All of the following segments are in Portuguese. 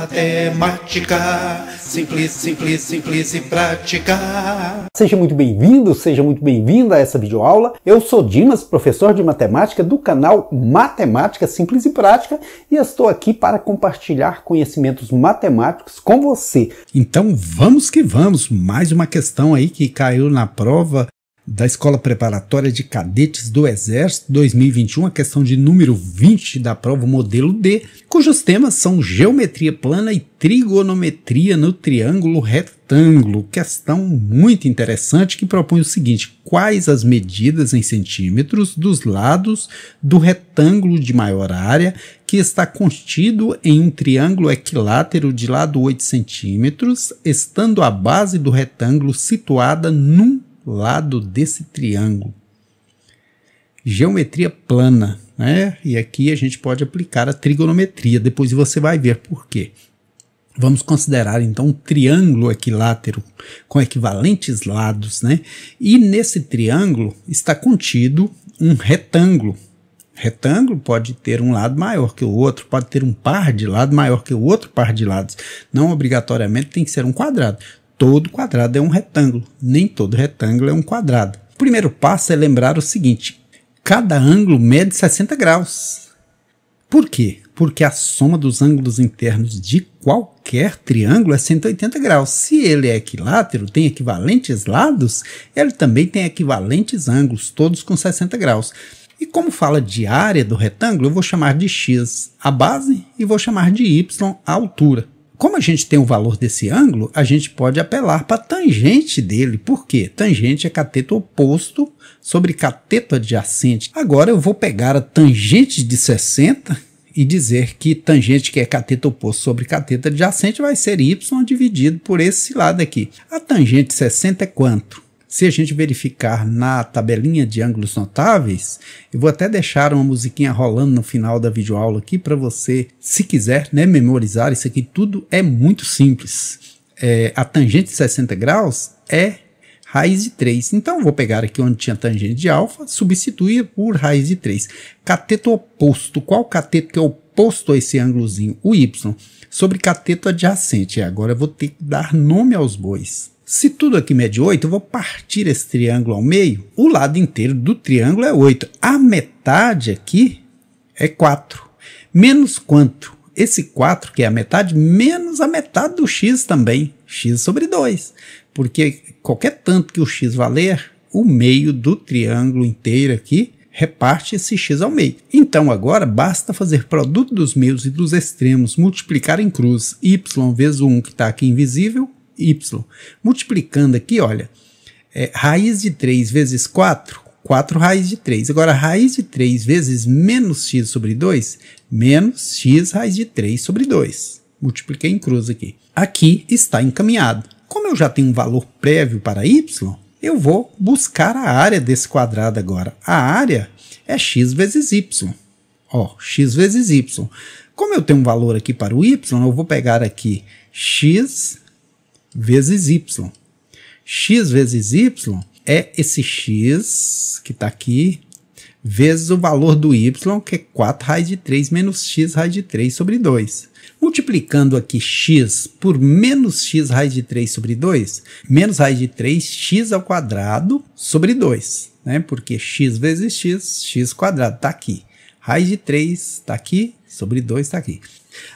matemática, simples, simples, simples e prática. Seja muito bem-vindo, seja muito bem-vinda a essa videoaula. Eu sou Dimas, professor de matemática do canal Matemática Simples e Prática e estou aqui para compartilhar conhecimentos matemáticos com você. Então vamos que vamos, mais uma questão aí que caiu na prova da Escola Preparatória de Cadetes do Exército 2021, a questão de número 20 da prova modelo D, cujos temas são geometria plana e trigonometria no triângulo retângulo. Questão muito interessante que propõe o seguinte: quais as medidas em centímetros dos lados do retângulo de maior área que está contido em um triângulo equilátero de lado 8 centímetros, estando a base do retângulo situada num lado desse triângulo. Geometria plana, né? E aqui a gente pode aplicar a trigonometria, depois você vai ver por quê. Vamos considerar então um triângulo equilátero com equivalentes lados, né? E nesse triângulo está contido um retângulo. Retângulo pode ter um lado maior que o outro, pode ter um par de lado maior que o outro par de lados. Não obrigatoriamente tem que ser um quadrado todo quadrado é um retângulo, nem todo retângulo é um quadrado. O primeiro passo é lembrar o seguinte: cada ângulo mede 60 graus. Por quê? Porque a soma dos ângulos internos de qualquer triângulo é 180 graus. Se ele é equilátero, tem equivalentes lados, ele também tem equivalentes ângulos, todos com 60 graus. E como fala de área do retângulo, eu vou chamar de x a base e vou chamar de y a altura. Como a gente tem o valor desse ângulo, a gente pode apelar para a tangente dele. Por quê? Tangente é cateto oposto sobre cateto adjacente. Agora eu vou pegar a tangente de 60 e dizer que tangente que é cateto oposto sobre cateto adjacente vai ser y dividido por esse lado aqui. A tangente de 60 é quanto? Se a gente verificar na tabelinha de ângulos notáveis, eu vou até deixar uma musiquinha rolando no final da videoaula aqui para você, se quiser, né, memorizar isso aqui. Tudo é muito simples. É, a tangente de 60 graus é raiz de 3. Então, vou pegar aqui onde tinha tangente de alfa, substituir por raiz de 3. Cateto oposto. Qual cateto que é oposto a esse ângulozinho? O y. Sobre cateto adjacente. Agora eu vou ter que dar nome aos bois. Se tudo aqui mede 8, eu vou partir esse triângulo ao meio. O lado inteiro do triângulo é 8. A metade aqui é 4. Menos quanto? Esse 4, que é a metade, menos a metade do x também. x sobre 2. Porque qualquer tanto que o x valer, o meio do triângulo inteiro aqui reparte esse x ao meio. Então agora basta fazer produto dos meios e dos extremos, multiplicar em cruz y vezes o 1 que está aqui invisível y. Multiplicando aqui, olha, é, raiz de 3 vezes 4, 4 raiz de 3. Agora, raiz de 3 vezes menos x sobre 2, menos x raiz de 3 sobre 2. Multipliquei em cruz aqui. Aqui está encaminhado. Como eu já tenho um valor prévio para y, eu vou buscar a área desse quadrado agora. A área é x vezes y. Ó, x vezes y. Como eu tenho um valor aqui para o y, eu vou pegar aqui x vezes y. x vezes y é esse x que está aqui, vezes o valor do y, que é 4 raiz de 3 menos x raiz de 3 sobre 2. Multiplicando aqui x por menos x raiz de 3 sobre 2, menos raiz de 3, x ao quadrado sobre 2, né? Porque x vezes x, x quadrado, está aqui. Raiz de 3 está aqui, sobre 2 está aqui.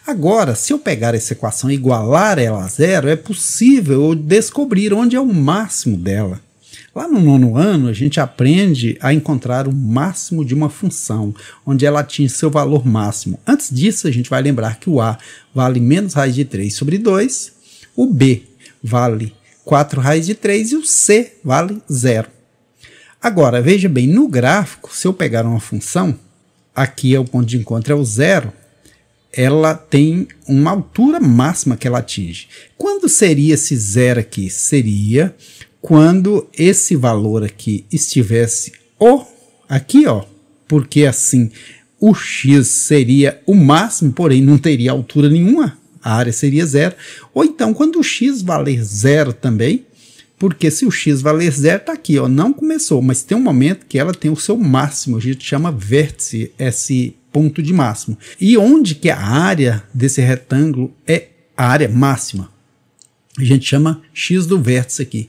Agora, se eu pegar essa equação e igualar ela a zero, é possível eu descobrir onde é o máximo dela. Lá no nono ano, a gente aprende a encontrar o máximo de uma função, onde ela atinge seu valor máximo. Antes disso, a gente vai lembrar que o a vale menos raiz de 3 sobre 2, o b vale 4 raiz de 3 e o c vale zero. Agora, veja bem, no gráfico, se eu pegar uma função, aqui é o ponto de encontro é o zero, ela tem uma altura máxima que ela atinge. Quando seria esse zero aqui? Seria quando esse valor aqui estivesse ou aqui, ó, porque assim o x seria o máximo, porém não teria altura nenhuma, a área seria zero. Ou então quando o x valer zero também, porque se o x valer zero, está aqui, ó, não começou, mas tem um momento que ela tem o seu máximo, a gente chama vértice, esse ponto de máximo. E onde que a área desse retângulo é a área máxima? A gente chama x do vértice aqui.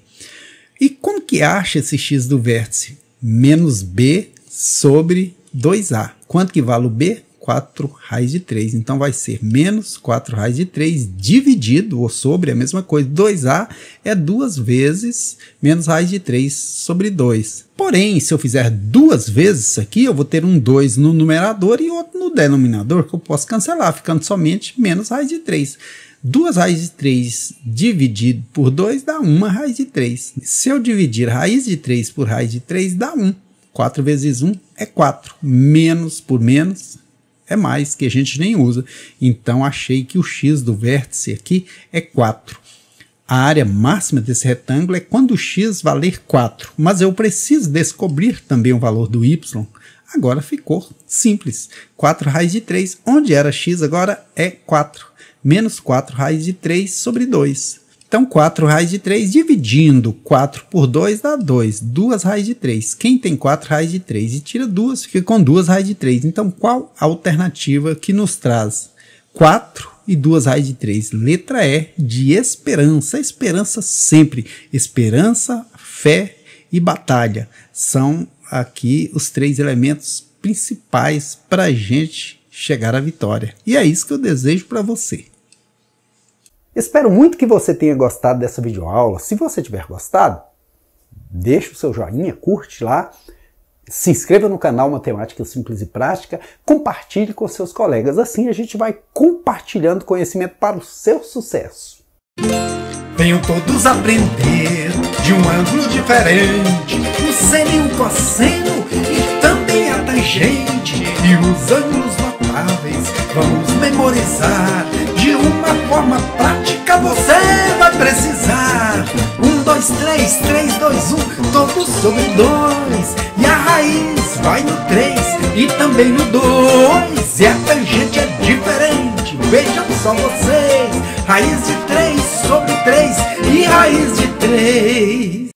E como que acha esse x do vértice? Menos b sobre 2a. Quanto que vale o b? 4 raiz de 3. Então vai ser menos 4 raiz de 3 dividido ou sobre a mesma coisa. 2A é duas vezes menos raiz de 3 sobre 2. Porém, se eu fizer duas vezes isso aqui, eu vou ter um 2 no numerador e outro no denominador, que eu posso cancelar, ficando somente menos raiz de 3. 2 raiz de 3 dividido por 2 dá 1 raiz de 3. Se eu dividir raiz de 3 por raiz de 3, dá 1. 4 vezes 1 é 4. Menos por menos é mais, que a gente nem usa. Então achei que o x do vértice aqui é 4. A área máxima desse retângulo é quando o x valer 4, mas eu preciso descobrir também o valor do y. Agora ficou simples. 4 raiz de 3, onde era x agora é 4. Menos 4 raiz de 3 sobre 2. Então, 4 raiz de 3, dividindo 4 por 2 dá 2. 2 raiz de 3. Quem tem 4 raiz de 3 e tira 2, fica com 2 raiz de 3. Então, qual a alternativa que nos traz 4 e 2 raiz de 3? Letra E, de esperança. Esperança sempre. Esperança, fé e batalha são aqui os três elementos principais para a gente chegar à vitória. E é isso que eu desejo para você. Espero muito que você tenha gostado dessa videoaula. Se você tiver gostado, deixa o seu joinha, curte lá, se inscreva no canal Matemática Simples e Prática, compartilhe com seus colegas. Assim a gente vai compartilhando conhecimento para o seu sucesso. Venham todos aprender de um ângulo diferente, o seno e o cosseno e também a tangente e os ângulos Vamos memorizar de uma forma prática. Você vai precisar. Um, dois, três, três, dois, um. Todos sobre dois. E a raiz vai no três e também no dois. E a tangente é diferente. Vejam só vocês. Raiz de três sobre três e raiz de três.